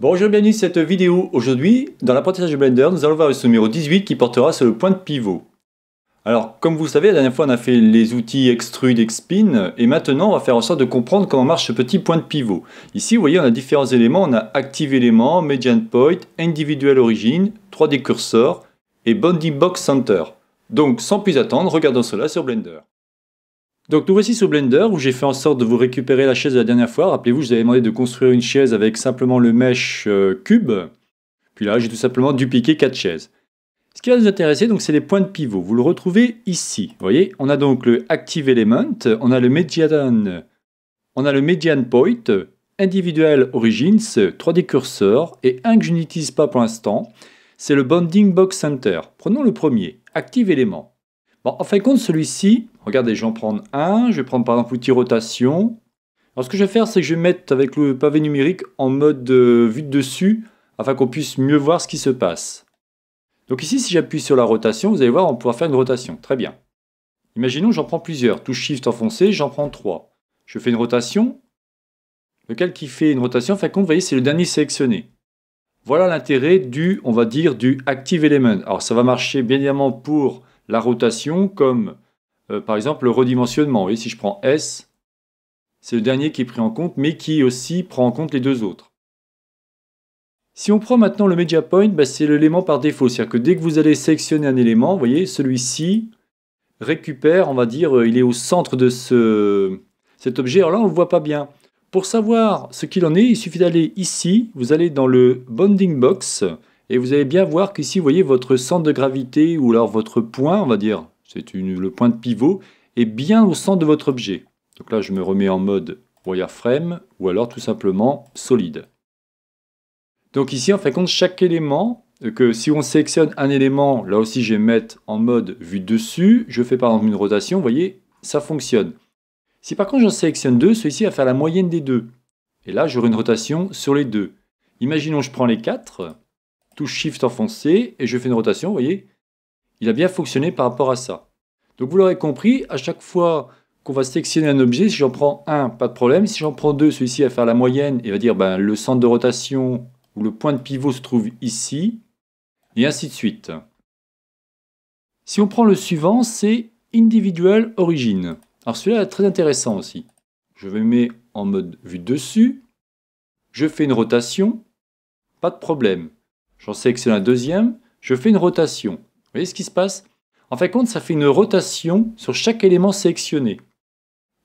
Bonjour et bienvenue dans cette vidéo. Aujourd'hui, dans l'apprentissage de Blender, nous allons voir le numéro 18 qui portera sur le point de pivot. Alors, comme vous savez, la dernière fois on a fait les outils extrude, et Spin, et maintenant on va faire en sorte de comprendre comment marche ce petit point de pivot. Ici, vous voyez, on a différents éléments, on a active Element, median point, individual origin, 3D cursor et bounding box center. Donc, sans plus attendre, regardons cela sur Blender. Donc nous voici sous Blender où j'ai fait en sorte de vous récupérer la chaise de la dernière fois. Rappelez-vous, je vous avais demandé de construire une chaise avec simplement le mesh euh, cube. Puis là, j'ai tout simplement dupliqué quatre chaises. Ce qui va nous intéresser, donc, c'est les points de pivot. Vous le retrouvez ici. Vous voyez, on a donc le Active Element, on a le Median, on a le Median Point, Individual Origins, 3D Cursor, et un que je n'utilise pas pour l'instant, c'est le Bonding Box Center. Prenons le premier, Active Element. Bon, en fin de compte, celui-ci, regardez, je vais en prendre un. Je vais prendre par exemple l'outil rotation. Alors ce que je vais faire, c'est que je vais mettre avec le pavé numérique en mode euh, vue de dessus afin qu'on puisse mieux voir ce qui se passe. Donc ici, si j'appuie sur la rotation, vous allez voir, on pourra faire une rotation. Très bien. Imaginons j'en prends plusieurs. Touche Shift enfoncé, j'en prends trois. Je fais une rotation. Lequel qui fait une rotation, en fin de compte, vous voyez, c'est le dernier sélectionné. Voilà l'intérêt du, on va dire, du Active Element. Alors ça va marcher bien évidemment pour la rotation comme euh, par exemple le redimensionnement. si je prends S, c'est le dernier qui est pris en compte, mais qui aussi prend en compte les deux autres. Si on prend maintenant le media point, bah, c'est l'élément par défaut. C'est-à-dire que dès que vous allez sélectionner un élément, vous voyez, celui-ci récupère, on va dire, euh, il est au centre de ce, cet objet. Alors là, on ne le voit pas bien. Pour savoir ce qu'il en est, il suffit d'aller ici, vous allez dans le Bonding box, et vous allez bien voir qu'ici, vous voyez, votre centre de gravité, ou alors votre point, on va dire, c'est le point de pivot, est bien au centre de votre objet. Donc là, je me remets en mode wireframe, ou alors tout simplement solide. Donc ici, en fait, de compte, chaque élément, que si on sélectionne un élément, là aussi, je vais mettre en mode vue dessus, je fais par exemple une rotation, vous voyez, ça fonctionne. Si par contre j'en sélectionne deux, celui-ci va faire la moyenne des deux. Et là, j'aurai une rotation sur les deux. Imaginons je prends les quatre, touche Shift enfoncé et je fais une rotation, vous voyez, il a bien fonctionné par rapport à ça. Donc vous l'aurez compris, à chaque fois qu'on va sélectionner un objet, si j'en prends un, pas de problème. Si j'en prends deux, celui-ci va faire la moyenne et va dire ben, le centre de rotation ou le point de pivot se trouve ici, et ainsi de suite. Si on prend le suivant, c'est individual origin. Alors celui-là est très intéressant aussi. Je me mettre en mode vue dessus, je fais une rotation, pas de problème. J'en sélectionne un deuxième, je fais une rotation. Vous voyez ce qui se passe En fin de compte, ça fait une rotation sur chaque élément sélectionné.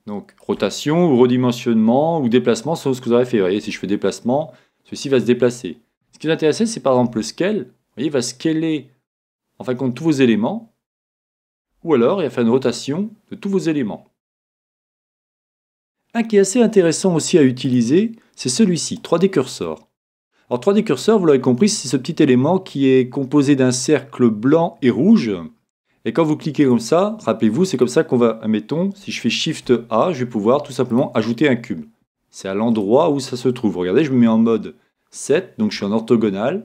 Donc rotation ou redimensionnement ou déplacement selon ce que vous avez fait. Vous voyez, si je fais déplacement, ceci va se déplacer. Ce qui est intéressant, c'est par exemple le scale. Vous voyez, il va scaler en fin de compte tous vos éléments. Ou alors, il va faire une rotation de tous vos éléments. Un qui est assez intéressant aussi à utiliser, c'est celui-ci, 3D Cursor. Alors 3D curseur, vous l'avez compris, c'est ce petit élément qui est composé d'un cercle blanc et rouge. Et quand vous cliquez comme ça, rappelez-vous, c'est comme ça qu'on va, admettons, si je fais Shift A, je vais pouvoir tout simplement ajouter un cube. C'est à l'endroit où ça se trouve. Regardez, je me mets en mode 7, donc je suis en orthogonal.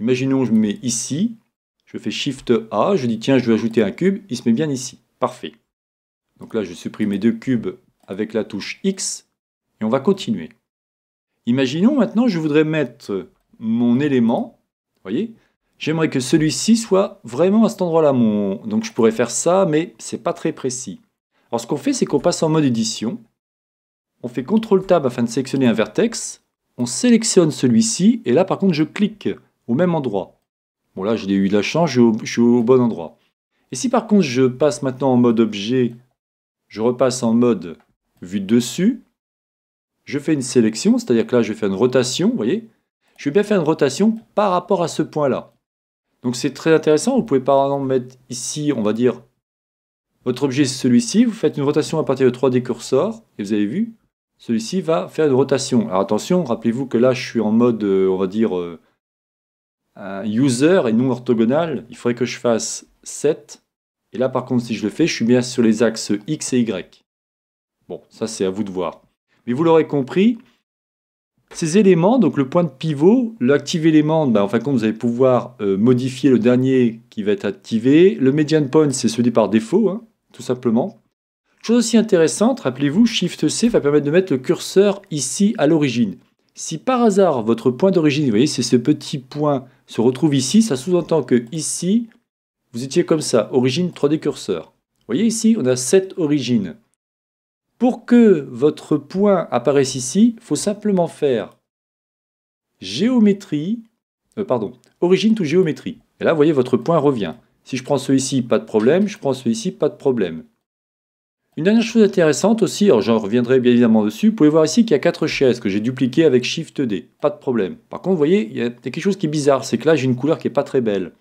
Imaginons, je me mets ici, je fais Shift A, je dis tiens, je vais ajouter un cube, il se met bien ici. Parfait. Donc là, je supprime mes deux cubes avec la touche X, et on va continuer. Imaginons maintenant, je voudrais mettre mon élément, voyez, j'aimerais que celui-ci soit vraiment à cet endroit-là. Mon... Donc je pourrais faire ça, mais c'est pas très précis. Alors ce qu'on fait, c'est qu'on passe en mode édition. On fait CTRL-TAB afin de sélectionner un vertex. On sélectionne celui-ci, et là par contre je clique au même endroit. Bon là j'ai eu de la chance, je au, je suis au bon endroit. Et si par contre je passe maintenant en mode objet, je repasse en mode vue dessus, je fais une sélection, c'est-à-dire que là, je vais faire une rotation, vous voyez Je vais bien faire une rotation par rapport à ce point-là. Donc c'est très intéressant, vous pouvez par exemple mettre ici, on va dire, votre objet c'est celui-ci, vous faites une rotation à partir de 3D cursor, et vous avez vu, celui-ci va faire une rotation. Alors attention, rappelez-vous que là, je suis en mode, euh, on va dire, euh, user et non orthogonal, il faudrait que je fasse 7, et là par contre, si je le fais, je suis bien sur les axes X et Y. Bon, ça c'est à vous de voir. Mais vous l'aurez compris, ces éléments, donc le point de pivot, l'active élément, ben en fin de compte, vous allez pouvoir euh, modifier le dernier qui va être activé. Le median point, c'est celui par défaut, hein, tout simplement. Chose aussi intéressante, rappelez-vous, Shift-C va permettre de mettre le curseur ici à l'origine. Si par hasard votre point d'origine, vous voyez, c'est ce petit point, se retrouve ici, ça sous-entend que ici, vous étiez comme ça, origine 3D curseur. Vous voyez ici, on a 7 origines. Pour que votre point apparaisse ici, il faut simplement faire géométrie, euh, pardon, origine to géométrie. Et là, vous voyez, votre point revient. Si je prends celui-ci, pas de problème. Je prends celui-ci, pas de problème. Une dernière chose intéressante aussi, alors j'en reviendrai bien évidemment dessus, vous pouvez voir ici qu'il y a quatre chaises que j'ai dupliquées avec Shift D, pas de problème. Par contre, vous voyez, il y a quelque chose qui est bizarre, c'est que là j'ai une couleur qui n'est pas très belle.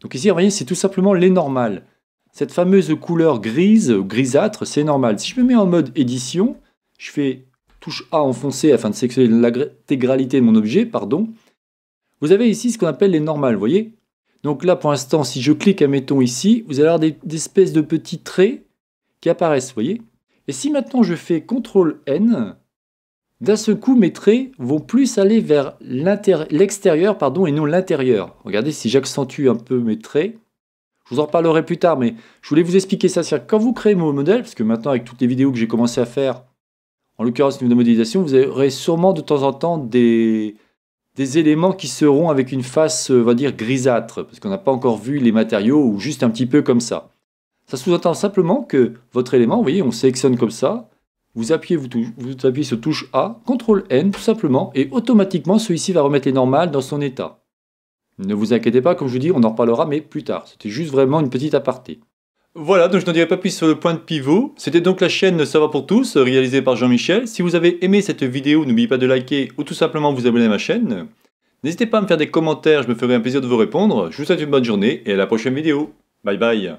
Donc ici, vous voyez, c'est tout simplement les normales. Cette fameuse couleur grise, grisâtre, c'est normal. Si je me mets en mode édition, je fais touche A enfoncé afin de sélectionner l'intégralité de mon objet, pardon. Vous avez ici ce qu'on appelle les normales, vous voyez Donc là, pour l'instant, si je clique, à mettons ici, vous allez avoir des, espèces de petits traits qui apparaissent, vous voyez Et si maintenant je fais CTRL-N, d'un seul coup, mes traits vont plus aller vers l'extérieur pardon, et non l'intérieur. Regardez, si j'accentue un peu mes traits, je vous en parlerai plus tard, mais je voulais vous expliquer ça. C'est-à-dire quand vous créez vos modèles, parce que maintenant avec toutes les vidéos que j'ai commencé à faire, en l'occurrence niveau de modélisation, vous aurez sûrement de temps en temps des, éléments qui seront avec une face, euh, on va dire, grisâtre, parce qu'on n'a pas encore vu les matériaux ou juste un petit peu comme ça. Ça sous-entend simplement que votre élément, vous voyez, on sélectionne comme ça, vous appuyez, vous, vous appuyez sur touche A, CTRL N tout simplement, et automatiquement celui-ci va remettre les normales dans son état. Ne vous inquiétez pas, comme je vous dis, on en reparlera, mais plus tard. C'était juste vraiment une petite aparté. Voilà, donc je n'en dirai pas plus sur le point de pivot. C'était donc la chaîne Ça va pour tous, réalisée par Jean-Michel. Si vous avez aimé cette vidéo, n'oubliez pas de liker ou tout simplement vous abonner à ma chaîne. N'hésitez pas à me faire des commentaires, je me ferai un plaisir de vous répondre. Je vous souhaite une bonne journée et à la prochaine vidéo. Bye bye